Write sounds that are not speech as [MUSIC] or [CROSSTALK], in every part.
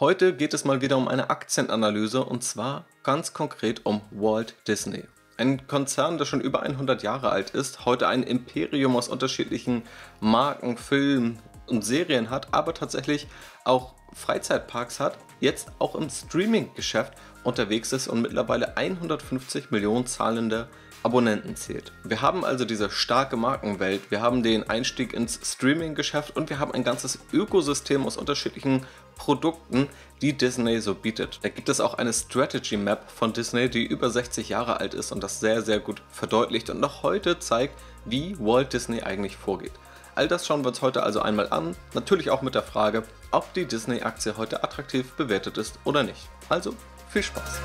Heute geht es mal wieder um eine Aktienanalyse und zwar ganz konkret um Walt Disney. Ein Konzern, der schon über 100 Jahre alt ist, heute ein Imperium aus unterschiedlichen Marken, Filmen und Serien hat, aber tatsächlich auch Freizeitparks hat, jetzt auch im Streaming-Geschäft unterwegs ist und mittlerweile 150 Millionen zahlende Abonnenten zählt. Wir haben also diese starke Markenwelt, wir haben den Einstieg ins Streaming-Geschäft und wir haben ein ganzes Ökosystem aus unterschiedlichen Produkten, die Disney so bietet. Da gibt es auch eine Strategy Map von Disney, die über 60 Jahre alt ist und das sehr, sehr gut verdeutlicht und noch heute zeigt, wie Walt Disney eigentlich vorgeht. All das schauen wir uns heute also einmal an, natürlich auch mit der Frage, ob die Disney-Aktie heute attraktiv bewertet ist oder nicht. Also viel Spaß!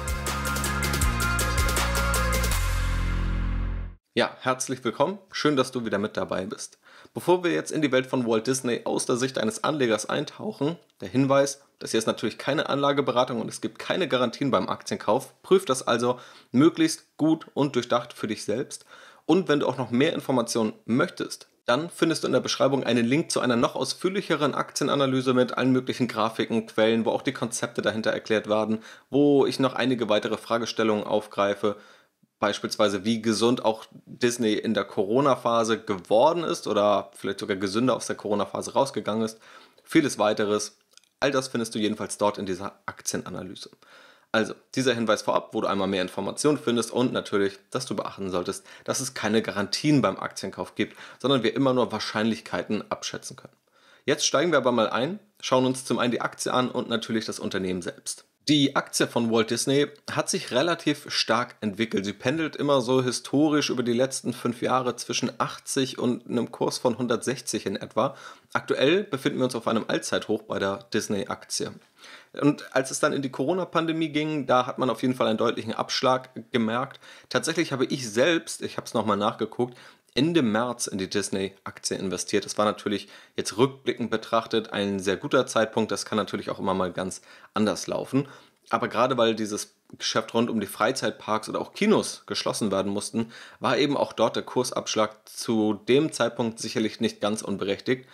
Ja, herzlich willkommen, schön, dass du wieder mit dabei bist. Bevor wir jetzt in die Welt von Walt Disney aus der Sicht eines Anlegers eintauchen, der Hinweis, das hier ist natürlich keine Anlageberatung und es gibt keine Garantien beim Aktienkauf. Prüf das also möglichst gut und durchdacht für dich selbst. Und wenn du auch noch mehr Informationen möchtest, dann findest du in der Beschreibung einen Link zu einer noch ausführlicheren Aktienanalyse mit allen möglichen Grafiken, Quellen, wo auch die Konzepte dahinter erklärt werden, wo ich noch einige weitere Fragestellungen aufgreife beispielsweise, wie gesund auch Disney in der Corona-Phase geworden ist oder vielleicht sogar gesünder aus der Corona-Phase rausgegangen ist. Vieles weiteres. All das findest du jedenfalls dort in dieser Aktienanalyse. Also, dieser Hinweis vorab, wo du einmal mehr Informationen findest und natürlich, dass du beachten solltest, dass es keine Garantien beim Aktienkauf gibt, sondern wir immer nur Wahrscheinlichkeiten abschätzen können. Jetzt steigen wir aber mal ein, schauen uns zum einen die Aktie an und natürlich das Unternehmen selbst. Die Aktie von Walt Disney hat sich relativ stark entwickelt. Sie pendelt immer so historisch über die letzten fünf Jahre zwischen 80 und einem Kurs von 160 in etwa. Aktuell befinden wir uns auf einem Allzeithoch bei der Disney-Aktie. Und als es dann in die Corona-Pandemie ging, da hat man auf jeden Fall einen deutlichen Abschlag gemerkt. Tatsächlich habe ich selbst, ich habe es nochmal nachgeguckt, Ende März in die Disney-Aktie investiert. Das war natürlich jetzt rückblickend betrachtet ein sehr guter Zeitpunkt. Das kann natürlich auch immer mal ganz anders laufen. Aber gerade weil dieses Geschäft rund um die Freizeitparks oder auch Kinos geschlossen werden mussten, war eben auch dort der Kursabschlag zu dem Zeitpunkt sicherlich nicht ganz unberechtigt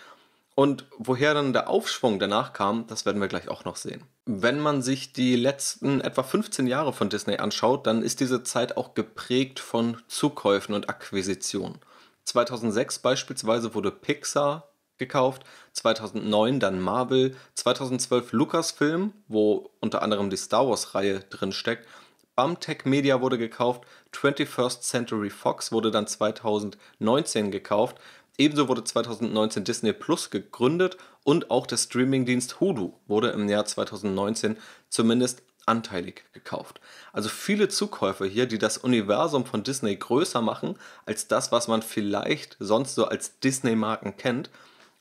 und woher dann der Aufschwung danach kam, das werden wir gleich auch noch sehen. Wenn man sich die letzten etwa 15 Jahre von Disney anschaut, dann ist diese Zeit auch geprägt von Zukäufen und Akquisitionen. 2006 beispielsweise wurde Pixar gekauft, 2009 dann Marvel, 2012 Lucasfilm, wo unter anderem die Star Wars-Reihe drin steckt, Bumtech Media wurde gekauft, 21st Century Fox wurde dann 2019 gekauft, Ebenso wurde 2019 Disney Plus gegründet und auch der Streamingdienst Hulu wurde im Jahr 2019 zumindest anteilig gekauft. Also viele Zukäufe hier, die das Universum von Disney größer machen als das, was man vielleicht sonst so als Disney-Marken kennt,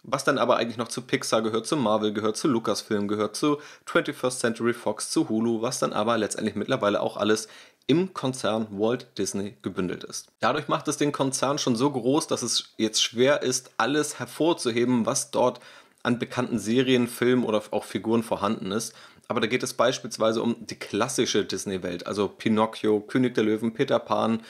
was dann aber eigentlich noch zu Pixar gehört, zu Marvel gehört, zu Lucasfilm gehört, zu 21st Century Fox, zu Hulu, was dann aber letztendlich mittlerweile auch alles im Konzern Walt Disney gebündelt ist. Dadurch macht es den Konzern schon so groß, dass es jetzt schwer ist, alles hervorzuheben, was dort an bekannten Serien, Filmen oder auch Figuren vorhanden ist. Aber da geht es beispielsweise um die klassische Disney-Welt, also Pinocchio, König der Löwen, Peter Pan,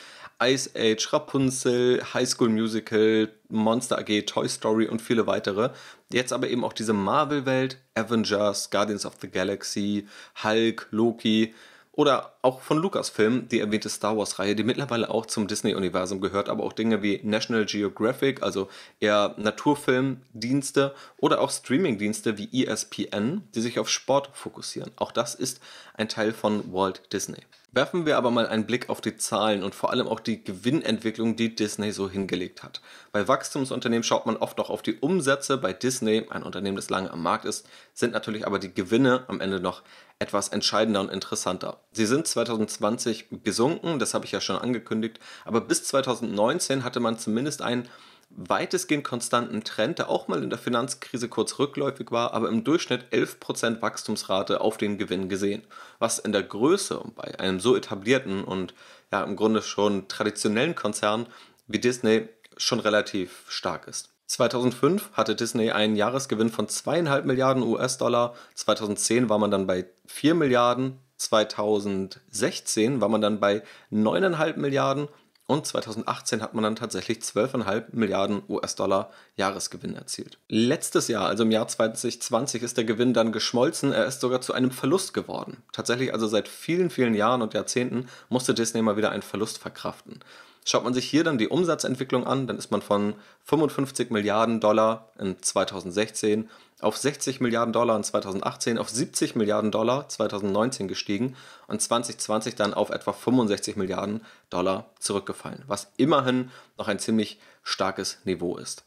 Ice Age, Rapunzel, High School Musical, Monster AG, Toy Story und viele weitere. Jetzt aber eben auch diese Marvel-Welt, Avengers, Guardians of the Galaxy, Hulk, Loki. Oder auch von Lucasfilm, die erwähnte Star Wars-Reihe, die mittlerweile auch zum Disney-Universum gehört, aber auch Dinge wie National Geographic, also eher Naturfilmdienste oder auch Streamingdienste wie ESPN, die sich auf Sport fokussieren. Auch das ist ein Teil von Walt Disney. Werfen wir aber mal einen Blick auf die Zahlen und vor allem auch die Gewinnentwicklung, die Disney so hingelegt hat. Bei Wachstumsunternehmen schaut man oft noch auf die Umsätze, bei Disney, ein Unternehmen, das lange am Markt ist, sind natürlich aber die Gewinne am Ende noch etwas entscheidender und interessanter. Sie sind 2020 gesunken, das habe ich ja schon angekündigt, aber bis 2019 hatte man zumindest einen weitestgehend konstanten Trend, der auch mal in der Finanzkrise kurz rückläufig war, aber im Durchschnitt 11% Wachstumsrate auf den Gewinn gesehen, was in der Größe bei einem so etablierten und ja im Grunde schon traditionellen Konzern wie Disney schon relativ stark ist. 2005 hatte Disney einen Jahresgewinn von 2,5 Milliarden US-Dollar, 2010 war man dann bei 4 Milliarden, 2016 war man dann bei 9,5 Milliarden und 2018 hat man dann tatsächlich 12,5 Milliarden US-Dollar Jahresgewinn erzielt. Letztes Jahr, also im Jahr 2020, ist der Gewinn dann geschmolzen, er ist sogar zu einem Verlust geworden. Tatsächlich also seit vielen, vielen Jahren und Jahrzehnten musste Disney mal wieder einen Verlust verkraften. Schaut man sich hier dann die Umsatzentwicklung an, dann ist man von 55 Milliarden Dollar in 2016 auf 60 Milliarden Dollar in 2018, auf 70 Milliarden Dollar 2019 gestiegen und 2020 dann auf etwa 65 Milliarden Dollar zurückgefallen, was immerhin noch ein ziemlich starkes Niveau ist.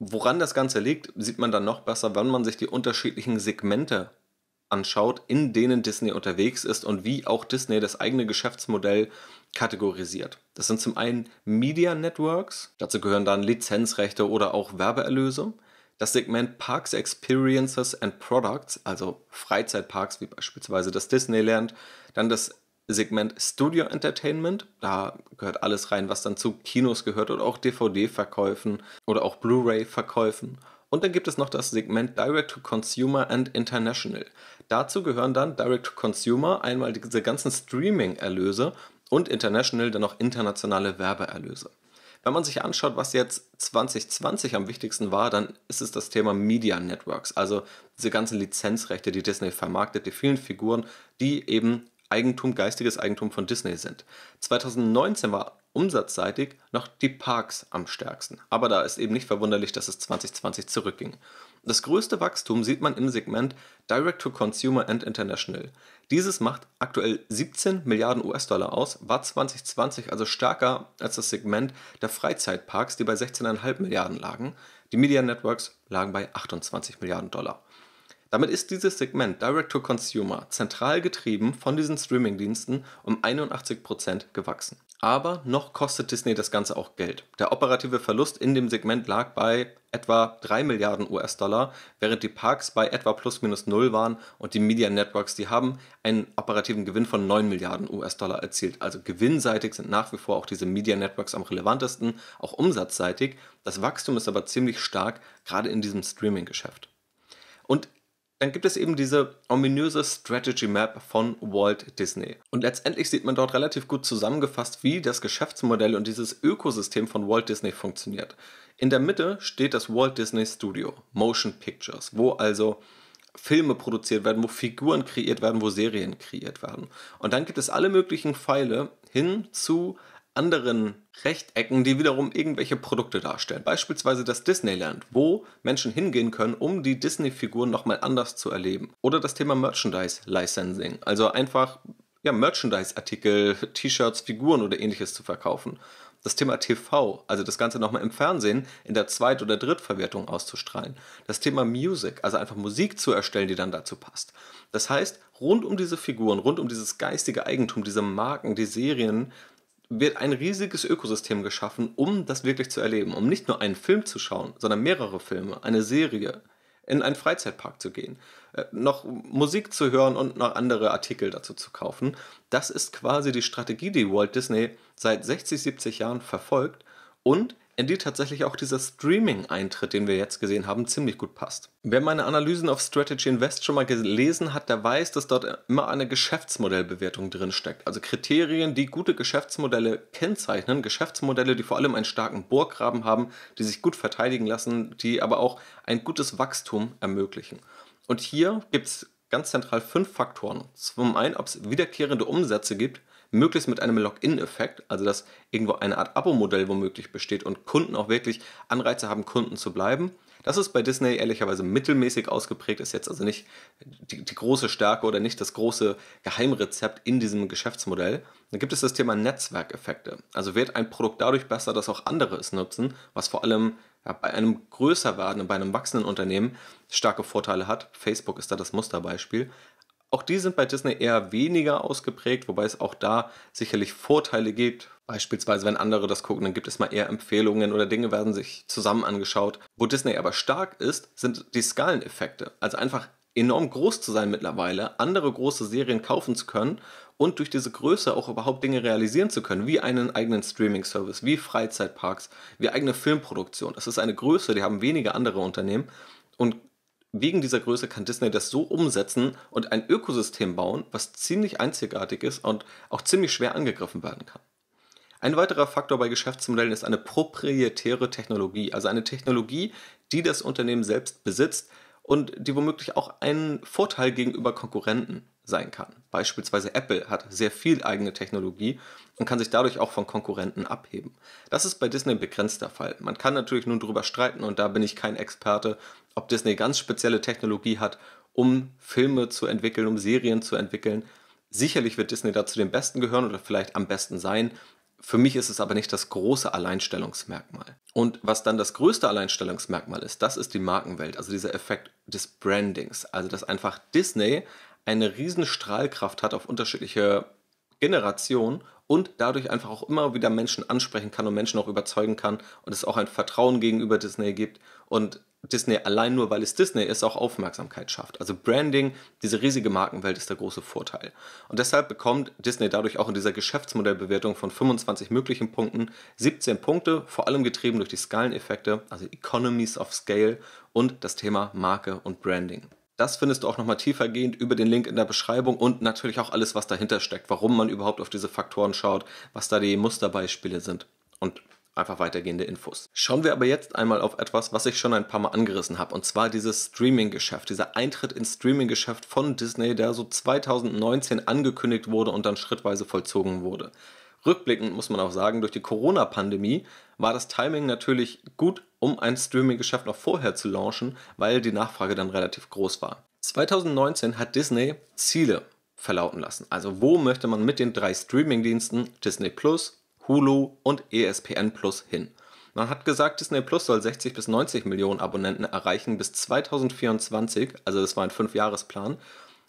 Woran das Ganze liegt, sieht man dann noch besser, wenn man sich die unterschiedlichen Segmente anschaut, in denen Disney unterwegs ist und wie auch Disney das eigene Geschäftsmodell kategorisiert. Das sind zum einen Media Networks, dazu gehören dann Lizenzrechte oder auch Werbeerlöse. Das Segment Parks, Experiences and Products, also Freizeitparks wie beispielsweise das Disneyland. Dann das Segment Studio Entertainment, da gehört alles rein, was dann zu Kinos gehört oder auch DVD-Verkäufen oder auch Blu-ray-Verkäufen. Und dann gibt es noch das Segment Direct to Consumer and International. Dazu gehören dann Direct to Consumer einmal diese ganzen Streaming-Erlöse und International dann noch internationale Werbeerlöse. Wenn man sich anschaut, was jetzt 2020 am wichtigsten war, dann ist es das Thema Media Networks, also diese ganzen Lizenzrechte, die Disney vermarktet, die vielen Figuren, die eben Eigentum, geistiges Eigentum von Disney sind. 2019 war umsatzseitig noch die Parks am stärksten, aber da ist eben nicht verwunderlich, dass es 2020 zurückging. Das größte Wachstum sieht man im Segment Direct to Consumer and International. Dieses macht aktuell 17 Milliarden US-Dollar aus, war 2020 also stärker als das Segment der Freizeitparks, die bei 16,5 Milliarden lagen. Die Media Networks lagen bei 28 Milliarden Dollar. Damit ist dieses Segment Direct-to-Consumer zentral getrieben von diesen Streaming-Diensten um 81% gewachsen. Aber noch kostet Disney das Ganze auch Geld. Der operative Verlust in dem Segment lag bei etwa 3 Milliarden US-Dollar, während die Parks bei etwa plus minus null waren und die Media Networks, die haben einen operativen Gewinn von 9 Milliarden US-Dollar erzielt. Also gewinnseitig sind nach wie vor auch diese Media Networks am relevantesten, auch umsatzseitig. Das Wachstum ist aber ziemlich stark, gerade in diesem Streaming-Geschäft. Und dann gibt es eben diese ominöse Strategy Map von Walt Disney. Und letztendlich sieht man dort relativ gut zusammengefasst, wie das Geschäftsmodell und dieses Ökosystem von Walt Disney funktioniert. In der Mitte steht das Walt Disney Studio, Motion Pictures, wo also Filme produziert werden, wo Figuren kreiert werden, wo Serien kreiert werden. Und dann gibt es alle möglichen Pfeile hin zu anderen Rechtecken, die wiederum irgendwelche Produkte darstellen. Beispielsweise das Disneyland, wo Menschen hingehen können, um die Disney-Figuren nochmal anders zu erleben. Oder das Thema Merchandise-Licensing, also einfach ja, Merchandise-Artikel, [LAUGHS] T-Shirts, Figuren oder ähnliches zu verkaufen. Das Thema TV, also das Ganze nochmal im Fernsehen in der Zweit- oder Drittverwertung auszustrahlen. Das Thema Music, also einfach Musik zu erstellen, die dann dazu passt. Das heißt, rund um diese Figuren, rund um dieses geistige Eigentum, diese Marken, die Serien, wird ein riesiges Ökosystem geschaffen, um das wirklich zu erleben, um nicht nur einen Film zu schauen, sondern mehrere Filme, eine Serie, in einen Freizeitpark zu gehen, äh, noch Musik zu hören und noch andere Artikel dazu zu kaufen. Das ist quasi die Strategie, die Walt Disney seit 60, 70 Jahren verfolgt und in die tatsächlich auch dieser Streaming-Eintritt, den wir jetzt gesehen haben, ziemlich gut passt. Wer meine Analysen auf Strategy Invest schon mal gelesen hat, der weiß, dass dort immer eine Geschäftsmodellbewertung drinsteckt. Also Kriterien, die gute Geschäftsmodelle kennzeichnen, Geschäftsmodelle, die vor allem einen starken Bohrgraben haben, die sich gut verteidigen lassen, die aber auch ein gutes Wachstum ermöglichen. Und hier gibt es ganz zentral fünf Faktoren. Zum einen, ob es wiederkehrende Umsätze gibt, möglichst mit einem Login-Effekt, also dass irgendwo eine Art Abo-Modell womöglich besteht und Kunden auch wirklich Anreize haben, Kunden zu bleiben. Das ist bei Disney ehrlicherweise mittelmäßig ausgeprägt, ist jetzt also nicht die, die, große Stärke oder nicht das große Geheimrezept in diesem Geschäftsmodell. Dann gibt es das Thema Netzwerkeffekte. Also wird ein Produkt dadurch besser, dass auch andere es nutzen, was vor allem ja, bei einem größer werdenden, bei einem wachsenden Unternehmen starke Vorteile hat. Facebook ist da das Musterbeispiel. Auch die sind bei Disney eher weniger ausgeprägt, wobei es auch da sicherlich Vorteile gibt. Beispielsweise, wenn andere das gucken, dann gibt es mal eher Empfehlungen oder Dinge werden sich zusammen angeschaut. Wo Disney aber stark ist, sind die Skaleneffekte. Also einfach enorm groß zu sein mittlerweile, andere große Serien kaufen zu können und durch diese Größe auch überhaupt Dinge realisieren zu können, wie einen eigenen Streaming-Service, wie Freizeitparks, wie eigene Filmproduktion. Das ist eine Größe, die haben wenige andere Unternehmen und wegen dieser Größe kann Disney das so umsetzen und ein Ökosystem bauen, was ziemlich einzigartig ist und auch ziemlich schwer angegriffen werden kann. Ein weiterer Faktor bei Geschäftsmodellen ist eine proprietäre Technologie, also eine Technologie, die das Unternehmen selbst besitzt und die womöglich auch einen Vorteil gegenüber Konkurrenten sein kann. Beispielsweise Apple hat sehr viel eigene Technologie und kann sich dadurch auch von Konkurrenten abheben. Das ist bei Disney begrenzt der Fall. Man kann natürlich nun darüber streiten und da bin ich kein Experte, ob Disney ganz spezielle Technologie hat, um Filme zu entwickeln, um Serien zu entwickeln. Sicherlich wird Disney dazu den Besten gehören oder vielleicht am besten sein. Für mich ist es aber nicht das große Alleinstellungsmerkmal. Und was dann das größte Alleinstellungsmerkmal ist, das ist die Markenwelt, also dieser Effekt des Brandings. Also dass einfach Disney eine riesen Strahlkraft hat auf unterschiedliche Generationen und dadurch einfach auch immer wieder Menschen ansprechen kann und Menschen auch überzeugen kann und es auch ein Vertrauen gegenüber Disney gibt und Disney allein nur, weil es Disney ist, auch Aufmerksamkeit schafft. Also Branding, diese riesige Markenwelt ist der große Vorteil. Und deshalb bekommt Disney dadurch auch in dieser Geschäftsmodellbewertung von 25 möglichen Punkten 17 Punkte, vor allem getrieben durch die Skaleneffekte, also Economies of Scale und das Thema Marke und Branding. Das findest du auch nochmal tiefergehend über den Link in der Beschreibung und natürlich auch alles, was dahinter steckt, warum man überhaupt auf diese Faktoren schaut, was da die Musterbeispiele sind und einfach weitergehende Infos. Schauen wir aber jetzt einmal auf etwas, was ich schon ein paar Mal angerissen habe, und zwar dieses Streaming-Geschäft, dieser Eintritt ins Streaming-Geschäft von Disney, der so 2019 angekündigt wurde und dann schrittweise vollzogen wurde. Rückblickend muss man auch sagen, durch die Corona-Pandemie war das Timing natürlich gut um ein Streaming-Geschäft noch vorher zu launchen, weil die Nachfrage dann relativ groß war. 2019 hat Disney Ziele verlauten lassen. Also wo möchte man mit den drei Streaming-Diensten Disney Plus, Hulu und ESPN Plus hin? Man hat gesagt, Disney Plus soll 60 bis 90 Millionen Abonnenten erreichen bis 2024, also das war ein 5-Jahres-Plan.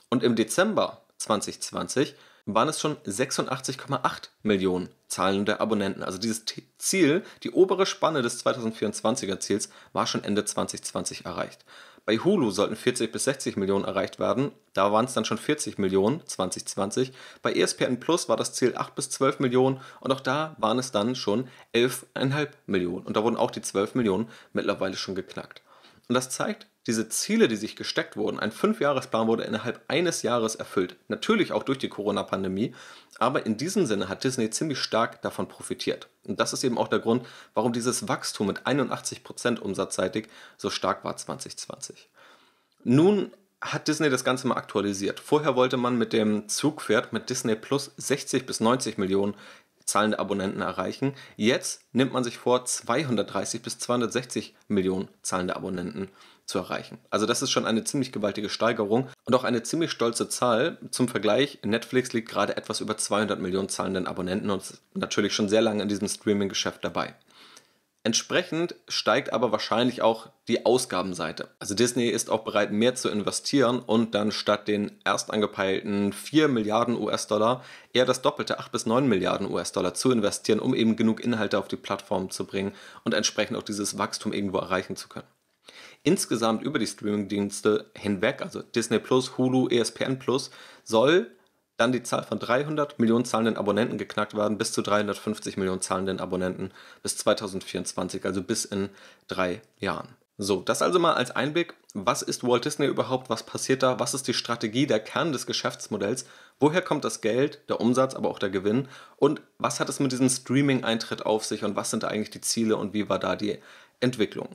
Und im Dezember 2020 waren es schon 86,8 Millionen zahlende Abonnenten. Also dieses Ziel, die obere Spanne des 2024er Ziels, war schon Ende 2020 erreicht. Bei Hulu sollten 40 bis 60 Millionen erreicht werden, da waren es dann schon 40 Millionen 2020. Bei ESPN Plus war das Ziel 8 bis 12 Millionen und auch da waren es dann schon 11,5 Millionen. Und da wurden auch die 12 Millionen mittlerweile schon geknackt. Und das zeigt, diese Ziele, die sich gesteckt wurden, ein Fünfjahresplan wurde innerhalb eines Jahres erfüllt. Natürlich auch durch die Corona-Pandemie, aber in diesem Sinne hat Disney ziemlich stark davon profitiert. Und das ist eben auch der Grund, warum dieses Wachstum mit 81% umsatzseitig so stark war 2020. Nun hat Disney das Ganze mal aktualisiert. Vorher wollte man mit dem Zugpferd mit Disney Plus 60 bis 90 Millionen zahlende Abonnenten erreichen. Jetzt nimmt man sich vor, 230 bis 260 Millionen zahlende Abonnenten zu erreichen. Also das ist schon eine ziemlich gewaltige Steigerung und auch eine ziemlich stolze Zahl. Zum Vergleich, Netflix liegt gerade etwas über 200 Millionen zahlenden Abonnenten und ist natürlich schon sehr lange in diesem Streaming-Geschäft dabei. Entsprechend steigt aber wahrscheinlich auch die Ausgabenseite. Also Disney ist auch bereit, mehr zu investieren und dann statt den erst angepeilten 4 Milliarden US-Dollar eher das doppelte 8 bis 9 Milliarden US-Dollar zu investieren, um eben genug Inhalte auf die Plattform zu bringen und entsprechend auch dieses Wachstum irgendwo erreichen zu können. Insgesamt über die Streaming-Dienste hinweg, also Disney Plus, Hulu, ESPN Plus, soll dann die Zahl von 300 Millionen zahlenden Abonnenten geknackt werden, bis zu 350 Millionen zahlenden Abonnenten bis 2024, also bis in drei Jahren. So, das also mal als Einblick. Was ist Walt Disney überhaupt? Was passiert da? Was ist die Strategie, der Kern des Geschäftsmodells? Woher kommt das Geld, der Umsatz, aber auch der Gewinn? Und was hat es mit diesem Streaming-Eintritt auf sich und was sind da eigentlich die Ziele und wie war da die Entwicklung?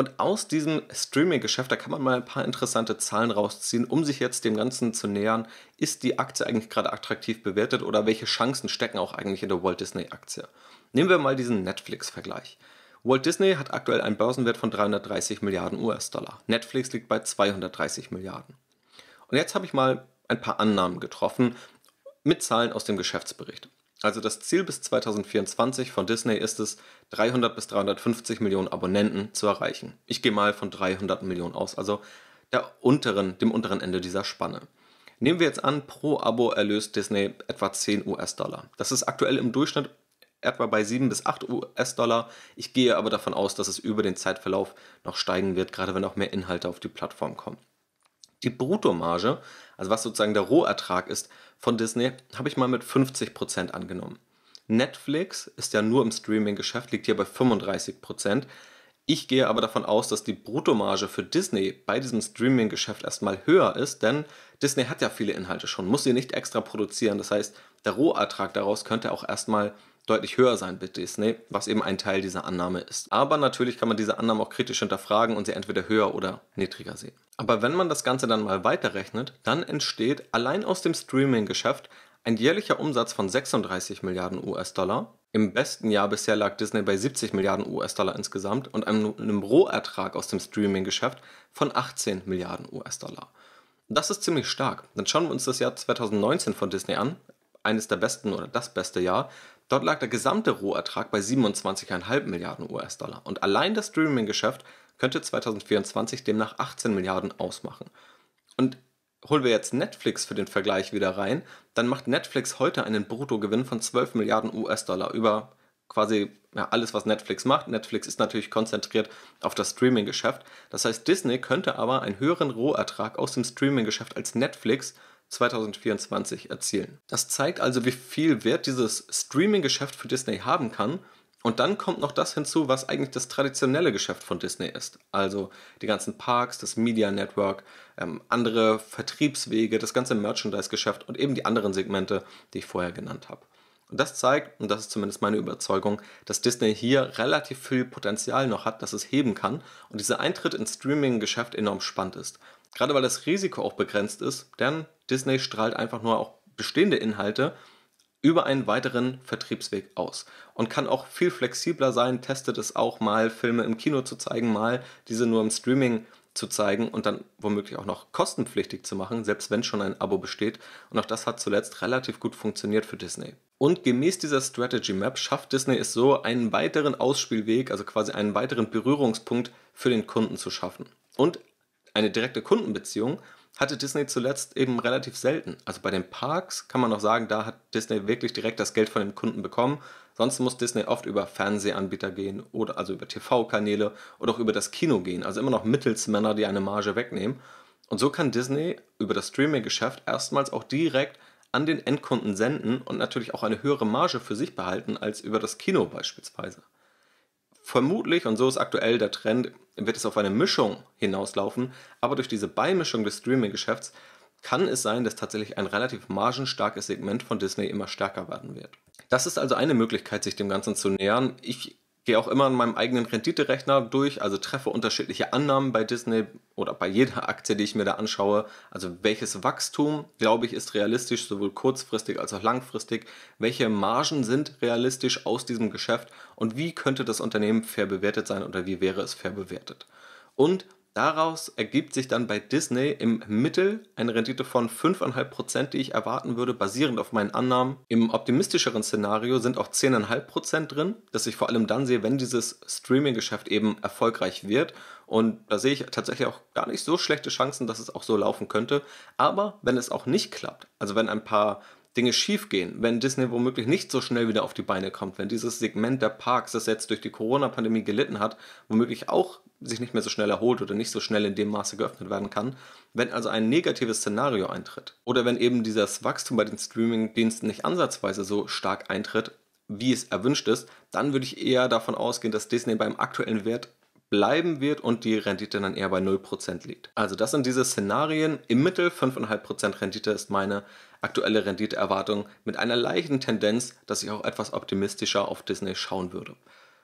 Und aus diesem Streaming-Geschäft, da kann man mal ein paar interessante Zahlen rausziehen, um sich jetzt dem Ganzen zu nähern. Ist die Aktie eigentlich gerade attraktiv bewertet oder welche Chancen stecken auch eigentlich in der Walt Disney-Aktie? Nehmen wir mal diesen Netflix-Vergleich. Walt Disney hat aktuell einen Börsenwert von 330 Milliarden US-Dollar. Netflix liegt bei 230 Milliarden. Und jetzt habe ich mal ein paar Annahmen getroffen mit Zahlen aus dem Geschäftsbericht. Also das Ziel bis 2024 von Disney ist es, 300 bis 350 Millionen Abonnenten zu erreichen. Ich gehe mal von 300 Millionen aus, also der unteren, dem unteren Ende dieser Spanne. Nehmen wir jetzt an, pro Abo erlöst Disney etwa 10 US-Dollar. Das ist aktuell im Durchschnitt etwa bei 7 bis 8 US-Dollar. Ich gehe aber davon aus, dass es über den Zeitverlauf noch steigen wird, gerade wenn auch mehr Inhalte auf die Plattform kommen. Die Bruttomarge, also was sozusagen der Rohertrag ist, von Disney habe ich mal mit 50% angenommen. Netflix ist ja nur im Streaming-Geschäft, liegt hier bei 35%. Ich gehe aber davon aus, dass die Bruttomarge für Disney bei diesem Streaming-Geschäft erstmal höher ist, denn Disney hat ja viele Inhalte schon, muss sie nicht extra produzieren. Das heißt, der Rohertrag daraus könnte auch erstmal deutlich höher sein bei Disney, was eben ein Teil dieser Annahme ist. Aber natürlich kann man diese Annahme auch kritisch hinterfragen und sie entweder höher oder niedriger sehen. Aber wenn man das Ganze dann mal weiterrechnet, dann entsteht allein aus dem Streaming-Geschäft ein jährlicher Umsatz von 36 Milliarden US-Dollar. Im besten Jahr bisher lag Disney bei 70 Milliarden US-Dollar insgesamt und einem, einem Rohertrag aus dem Streaming-Geschäft von 18 Milliarden US-Dollar. Das ist ziemlich stark. Dann schauen wir uns das Jahr 2019 von Disney an. Eines der besten oder das beste Jahr. Dort lag der gesamte Rohertrag bei 27,5 Milliarden US-Dollar und allein das Streaming-Geschäft könnte 2024 demnach 18 Milliarden ausmachen. Und holen wir jetzt Netflix für den Vergleich wieder rein, dann macht Netflix heute einen Bruttogewinn von 12 Milliarden US-Dollar über quasi ja, alles, was Netflix macht. Netflix ist natürlich konzentriert auf das Streaming-Geschäft. Das heißt, Disney könnte aber einen höheren Rohertrag aus dem Streaming-Geschäft als Netflix 2024 erzielen. Das zeigt also, wie viel Wert dieses Streaming-Geschäft für Disney haben kann. Und dann kommt noch das hinzu, was eigentlich das traditionelle Geschäft von Disney ist. Also die ganzen Parks, das Media Network, ähm, andere Vertriebswege, das ganze Merchandise-Geschäft und eben die anderen Segmente, die ich vorher genannt habe. Und das zeigt, und das ist zumindest meine Überzeugung, dass Disney hier relativ viel Potenzial noch hat, dass es heben kann und dieser Eintritt ins Streaming-Geschäft enorm spannend ist. Gerade weil das Risiko auch begrenzt ist, denn Disney strahlt einfach nur auch bestehende Inhalte über einen weiteren Vertriebsweg aus und kann auch viel flexibler sein, testet es auch mal, Filme im Kino zu zeigen, mal diese nur im Streaming zu zeigen und dann womöglich auch noch kostenpflichtig zu machen, selbst wenn schon ein Abo besteht. Und auch das hat zuletzt relativ gut funktioniert für Disney. Und gemäß dieser Strategy Map schafft Disney es so, einen weiteren Ausspielweg, also quasi einen weiteren Berührungspunkt für den Kunden zu schaffen. Und eine direkte Kundenbeziehung hatte Disney zuletzt eben relativ selten. Also bei den Parks kann man noch sagen, da hat Disney wirklich direkt das Geld von den Kunden bekommen. Sonst muss Disney oft über Fernsehanbieter gehen oder also über TV-Kanäle oder auch über das Kino gehen. Also immer noch Mittelsmänner, die eine Marge wegnehmen. Und so kann Disney über das Streaming-Geschäft erstmals auch direkt an den Endkunden senden und natürlich auch eine höhere Marge für sich behalten als über das Kino beispielsweise. Vermutlich, und so ist aktuell der Trend, wird es auf eine Mischung hinauslaufen, aber durch diese Beimischung des Streaming-Geschäfts kann es sein, dass tatsächlich ein relativ margenstarkes Segment von Disney immer stärker werden wird. Das ist also eine Möglichkeit, sich dem Ganzen zu nähern. Ich gehe auch immer in meinem eigenen Renditerechner durch, also treffe unterschiedliche Annahmen bei Disney oder bei jeder [LAUGHS] Aktie, die ich mir da anschaue. Also welches Wachstum, glaube ich, ist realistisch, sowohl kurzfristig als auch langfristig. Welche Margen sind realistisch aus diesem Geschäft und wie könnte das Unternehmen fair bewertet sein oder wie wäre es fair bewertet. Und Daraus ergibt sich dann bei Disney im Mittel eine Rendite von 5,5%, die ich erwarten würde, basierend auf meinen Annahmen. Im optimistischeren Szenario sind auch 10,5% drin, das ich vor allem dann sehe, wenn dieses Streaming-Geschäft eben erfolgreich wird. Und da sehe ich tatsächlich auch gar nicht so schlechte Chancen, dass es auch so laufen könnte. Aber wenn es auch nicht klappt, also wenn ein paar Dinge schiefgehen, wenn Disney womöglich nicht so schnell wieder auf die Beine kommt, wenn dieses Segment der Parks, das jetzt durch die Corona-Pandemie gelitten hat, womöglich auch sich nicht mehr so schnell erholt oder nicht so schnell in dem Maße geöffnet werden kann, wenn also ein negatives Szenario eintritt oder wenn eben dieses Wachstum bei den Streaming-Diensten nicht ansatzweise so stark eintritt, wie es erwünscht ist, dann würde ich eher davon ausgehen, dass Disney beim aktuellen Wert bleiben wird und die Rendite dann eher bei 0% liegt. Also das sind diese Szenarien. Im Mittel 5,5% Rendite ist meine aktuelle Renditeerwartung mit einer leichten Tendenz, dass ich auch etwas optimistischer auf Disney schauen würde.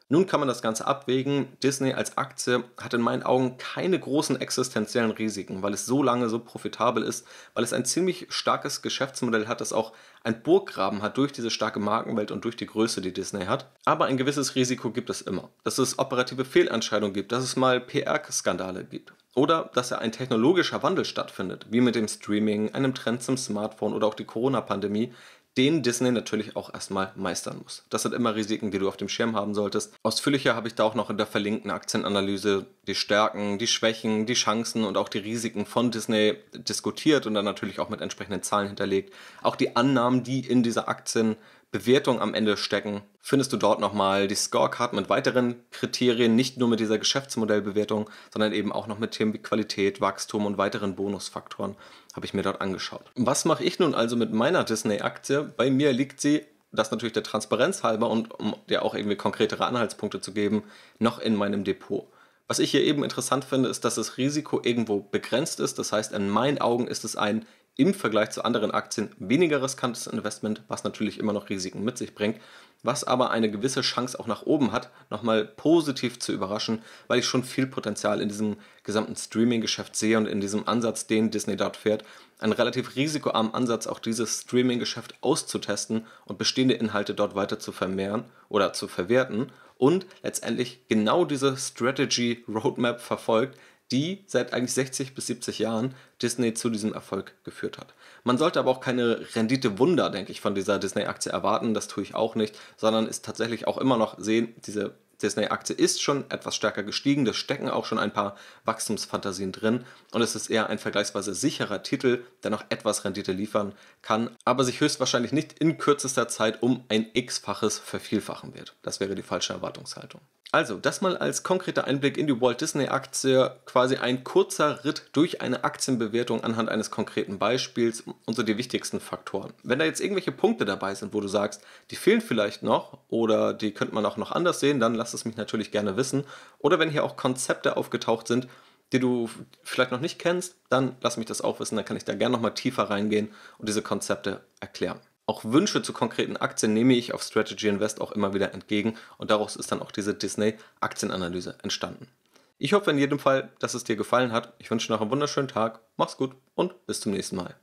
Nun kann man das Ganze abwägen. Disney als Aktie hat in meinen Augen keine großen existenziellen Risiken, weil es so lange so profitabel ist, weil es ein ziemlich starkes Geschäftsmodell hat, das auch ein Burggraben hat durch diese starke Markenwelt und durch die Größe, die Disney hat. Aber ein gewisses Risiko gibt es immer, dass es operative Fehlentscheidungen gibt, dass es mal PR-Skandale gibt. Oder dass ja ein technologischer Wandel stattfindet, wie mit dem Streaming, einem Trend zum Smartphone oder auch die Corona-Pandemie, den Disney natürlich auch erstmal meistern muss. Das sind immer Risiken, die du auf dem Schirm haben solltest. Ausführlicher habe ich da auch noch in der verlinkten Aktienanalyse die Stärken, die Schwächen, die Chancen und auch die Risiken von Disney diskutiert und dann natürlich auch mit entsprechenden Zahlen hinterlegt. Auch die Annahmen, die in dieser Aktien Bewertung am Ende stecken, findest du dort nochmal die Scorecard mit weiteren Kriterien, nicht nur mit dieser Geschäftsmodellbewertung, sondern eben auch noch mit Themen wie Qualität, Wachstum und weiteren Bonusfaktoren habe ich mir dort angeschaut. Was mache ich nun also mit meiner Disney-Aktie? Bei mir liegt sie, das natürlich der Transparenz halber und um dir auch irgendwie konkretere Anhaltspunkte zu geben, noch in meinem Depot. Was ich hier eben interessant finde, ist, dass das Risiko irgendwo begrenzt ist. Das heißt, in meinen Augen ist es ein im Vergleich zu anderen Aktien weniger riskantes Investment, was natürlich immer noch Risiken mit sich bringt, was aber eine gewisse Chance auch nach oben hat, nochmal positiv zu überraschen, weil ich schon viel Potenzial in diesem gesamten Streaming-Geschäft sehe und in diesem Ansatz, den Disney dort fährt, einen relativ risikoarmen Ansatz, auch dieses Streaming-Geschäft auszutesten und bestehende Inhalte dort weiter zu vermehren oder zu verwerten und letztendlich genau diese Strategy Roadmap verfolgt, die seit eigentlich 60 bis 70 Jahren Disney zu diesem Erfolg geführt hat. Man sollte aber auch keine Rendite-Wunder, denke ich, von dieser Disney-Aktie erwarten, das tue ich auch nicht, sondern ist tatsächlich auch immer noch sehen, diese Disney-Aktie ist schon etwas stärker gestiegen, da stecken auch schon ein paar Wachstumsfantasien drin und es ist eher ein vergleichsweise sicherer Titel, der noch etwas Rendite liefern kann, aber sich höchstwahrscheinlich nicht in kürzester Zeit um ein x-faches vervielfachen wird. Das wäre die falsche Erwartungshaltung. Also, das mal als konkreter Einblick in die Walt Disney Aktie, quasi ein kurzer Ritt durch eine Aktienbewertung anhand eines konkreten Beispiels und so die wichtigsten Faktoren. Wenn da jetzt irgendwelche Punkte dabei sind, wo du sagst, die fehlen vielleicht noch oder die könnte man auch noch anders sehen, dann lass es mich natürlich gerne wissen. Oder wenn hier auch Konzepte aufgetaucht sind, die du vielleicht noch nicht kennst, dann lass mich das auch wissen, dann kann ich da gerne nochmal tiefer reingehen und diese Konzepte erklären. Auch Wünsche zu konkreten Aktien nehme ich auf Strategy Invest auch immer wieder entgegen und daraus ist dann auch diese Disney-Aktienanalyse entstanden. Ich hoffe in jedem Fall, dass es dir gefallen hat. Ich wünsche noch einen wunderschönen Tag, mach's gut und bis zum nächsten Mal.